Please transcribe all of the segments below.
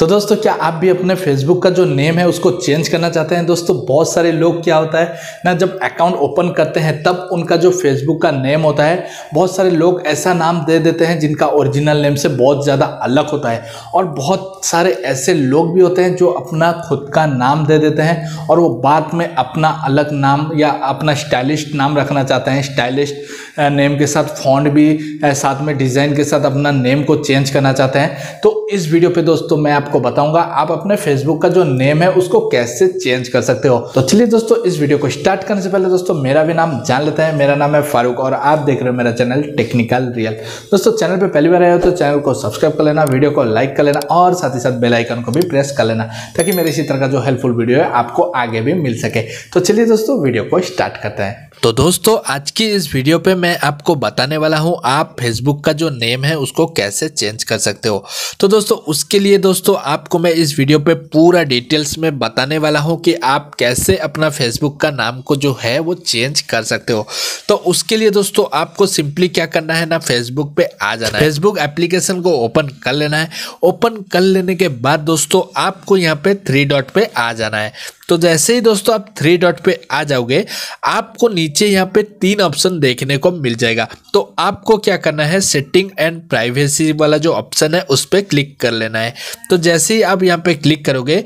तो दोस्तों क्या आप भी अपने फेसबुक का जो नेम है उसको चेंज करना चाहते हैं दोस्तों बहुत सारे लोग क्या होता है ना जब अकाउंट ओपन करते हैं तब उनका जो फेसबुक का नेम होता है बहुत सारे लोग ऐसा नाम दे देते हैं जिनका ओरिजिनल नेम से बहुत ज़्यादा अलग होता है और बहुत सारे ऐसे लोग भी होते हैं जो अपना खुद का नाम दे देते हैं और वो बाद में अपना अलग नाम या अपना स्टाइलिश नाम रखना चाहते हैं स्टाइलिश नेम के साथ फॉन्ड भी साथ में डिज़ाइन के साथ अपना नेम को चेंज करना चाहते हैं तो इस वीडियो पर दोस्तों मैं आप आपको बताऊंगा आप अपने फेसबुक का जो नेम है उसको कैसे चेंज कर सकते हो तो चलिए दोस्तों इस वीडियो को स्टार्ट करने से पहले दोस्तों मेरा भी नाम जान लेते हैं मेरा नाम है फारूक और आप देख रहे हो मेरा चैनल टेक्निकल रियल दोस्तों चैनल पर पहली बार आए हो तो चैनल को सब्सक्राइब कर लेना वीडियो को लाइक कर लेना और साथ ही साथ बेलाइकन को भी प्रेस कर लेना ताकि मेरे इसी तरह का जो हेल्पफुल वीडियो है आपको आगे भी मिल सके तो चलिए दोस्तों वीडियो को स्टार्ट करते हैं तो दोस्तों आज की इस वीडियो पे मैं आपको बताने वाला हूँ आप फेसबुक का जो नेम है उसको कैसे चेंज कर सकते हो तो दोस्तों उसके लिए दोस्तों आपको मैं इस वीडियो पे पूरा डिटेल्स में बताने वाला हूँ कि आप कैसे अपना फेसबुक का नाम को जो है वो चेंज कर सकते हो तो उसके लिए दोस्तों आपको सिंपली क्या करना है ना फेसबुक पे आ जाना है फेसबुक एप्लीकेशन को ओपन कर लेना है ओपन कर लेने के बाद दोस्तों आपको यहाँ पे थ्री डॉट पे आ जाना है तो जैसे ही दोस्तों आप थ्री डॉट पे आ जाओगे आपको नीचे यहाँ पे तीन ऑप्शन देखने को मिल जाएगा तो आपको क्या करना है सेटिंग एंड प्राइवेसी वाला जो ऑप्शन है उस पर क्लिक कर लेना है तो जैसे ही आप यहाँ पे क्लिक करोगे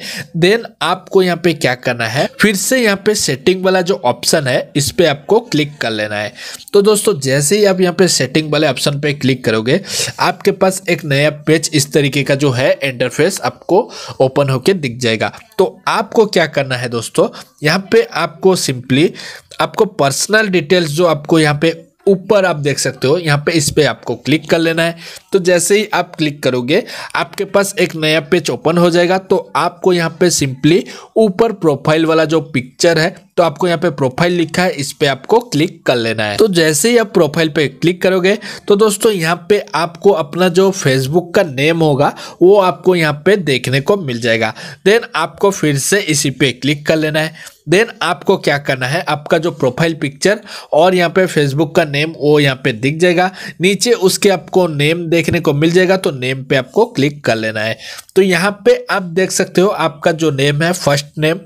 देन आपको यहाँ पे क्या करना है फिर से यहाँ पे सेटिंग वाला जो ऑप्शन है इस पर आपको क्लिक कर लेना है तो दोस्तों जैसे ही आप यहाँ पे सेटिंग वाले ऑप्शन पे क्लिक करोगे आपके पास एक नया पेज इस तरीके का जो है इंटरफेस आपको ओपन होकर दिख जाएगा तो आपको क्या करना करना है दोस्तों यहाँ पे आपको सिंपली आपको पर्सनल डिटेल्स जो आपको यहाँ पे ऊपर आप देख सकते हो यहाँ पे इस पर आपको क्लिक कर लेना है तो जैसे ही आप क्लिक करोगे आपके पास एक नया पेज ओपन हो जाएगा तो आपको यहाँ पे सिंपली ऊपर प्रोफाइल वाला जो पिक्चर है तो आपको यहाँ पे प्रोफाइल लिखा है इस पर आपको क्लिक कर लेना है तो जैसे ही आप प्रोफाइल पे क्लिक करोगे तो दोस्तों यहाँ पे आपको अपना जो फेसबुक का नेम होगा वो आपको यहाँ पे देखने को मिल जाएगा देन आपको फिर से इसी पे क्लिक कर लेना है देन आपको क्या करना है आपका जो प्रोफाइल पिक्चर और यहाँ पे फेसबुक का नेम वो यहाँ पे दिख जाएगा नीचे उसके आपको नेम देखने को मिल जाएगा तो नेम पे आपको क्लिक कर लेना है तो यहाँ पे आप देख सकते हो आपका जो नेम है फर्स्ट नेम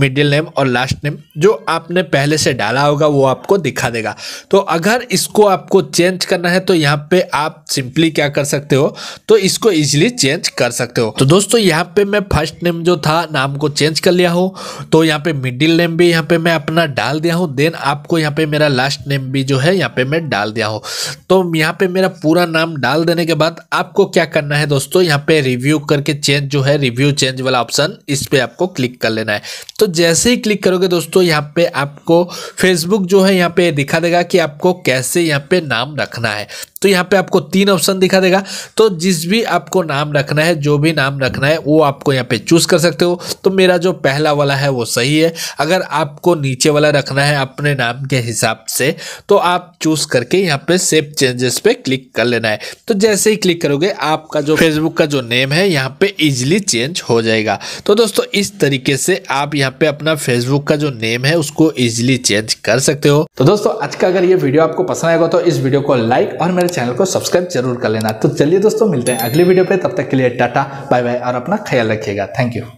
मिडिल नेम और लास्ट नेम जो आपने पहले से डाला होगा वो आपको दिखा देगा तो अगर इसको आपको चेंज करना है तो यहाँ पे आप सिंपली क्या कर सकते हो तो इसको इजिली चेंज कर सकते हो तो दोस्तों यहाँ पे मैं फर्स्ट नेम जो था नाम को चेंज कर लिया हूँ तो यहाँ पे मिडिल नेम भी यहाँ पे मैं अपना डाल दिया हूँ देन आपको यहाँ पे मेरा लास्ट नेम भी जो है यहाँ पे मैं डाल दिया हूँ तो यहाँ पे मेरा पूरा नाम डाल देने करने के बाद आपको क्या करना है दोस्तों यहाँ पे रिव्यू करके चेंज जो है रिव्यू चेंज वाला ऑप्शन इस पर आपको क्लिक कर लेना है तो जैसे ही क्लिक करोगे दोस्तों यहाँ पे आपको फेसबुक जो है यहाँ पे दिखा देगा कि आपको कैसे यहाँ पे नाम रखना है तो यहाँ पे आपको तीन ऑप्शन दिखा देगा तो जिस भी आपको नाम रखना है जो भी नाम रखना है वो आपको यहाँ पे चूज़ कर सकते हो तो मेरा जो पहला वाला है वो सही है अगर आपको नीचे वाला रखना है अपने नाम के हिसाब से तो आप चूज़ करके यहाँ पे सेव चेंजेस पे क्लिक कर लेना है तो जैसे ही क्लिक करोगे आपका जो फेसबुक का जो नेम है यहाँ पे इजिली चेंज हो जाएगा तो दोस्तों इस तरीके से आप यहाँ पे अपना फेसबुक का जो नेम है उसको इजिली चेंज कर सकते हो तो दोस्तों आज का अगर ये वीडियो आपको पसंद आएगा तो इस वीडियो को लाइक और मेरे चैनल को सब्सक्राइब जरूर कर लेना तो चलिए दोस्तों मिलते हैं अगले वीडियो पे तब तक के लिए टाटा बाय बाय और अपना ख्याल रखिएगा थैंक यू